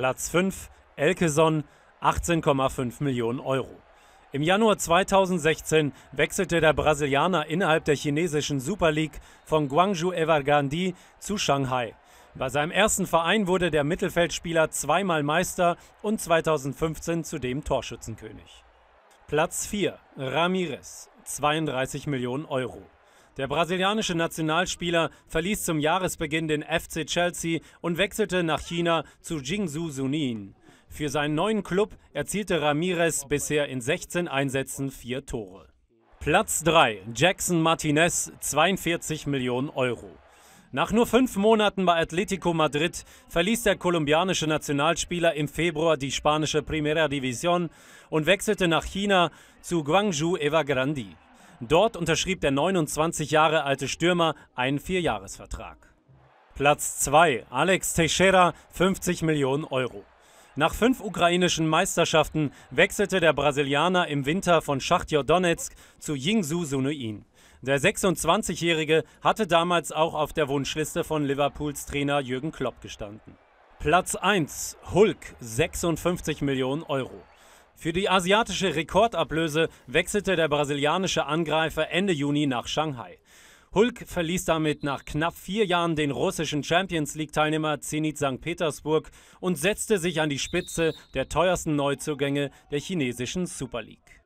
Platz 5 Elkeson 18,5 Millionen Euro. Im Januar 2016 wechselte der Brasilianer innerhalb der chinesischen Super League von Guangzhou Evergrande zu Shanghai. Bei seinem ersten Verein wurde der Mittelfeldspieler zweimal Meister und 2015 zudem Torschützenkönig. Platz 4 Ramirez 32 Millionen Euro. Der brasilianische Nationalspieler verließ zum Jahresbeginn den FC Chelsea und wechselte nach China zu Jingzhou Sunin. Für seinen neuen Club erzielte Ramirez bisher in 16 Einsätzen vier Tore. Platz 3, Jackson Martinez, 42 Millionen Euro. Nach nur fünf Monaten bei Atletico Madrid verließ der kolumbianische Nationalspieler im Februar die spanische Primera División und wechselte nach China zu Guangzhou Evergrande. Dort unterschrieb der 29 Jahre alte Stürmer einen Vierjahresvertrag. Platz 2 Alex Teixeira 50 Millionen Euro. Nach fünf ukrainischen Meisterschaften wechselte der Brasilianer im Winter von Schachtjo Donetsk zu Yingsu Sunuin. Der 26-Jährige hatte damals auch auf der Wunschliste von Liverpools Trainer Jürgen Klopp gestanden. Platz 1 Hulk 56 Millionen Euro. Für die asiatische Rekordablöse wechselte der brasilianische Angreifer Ende Juni nach Shanghai. Hulk verließ damit nach knapp vier Jahren den russischen Champions League-Teilnehmer Zenit St. Petersburg und setzte sich an die Spitze der teuersten Neuzugänge der chinesischen Super League.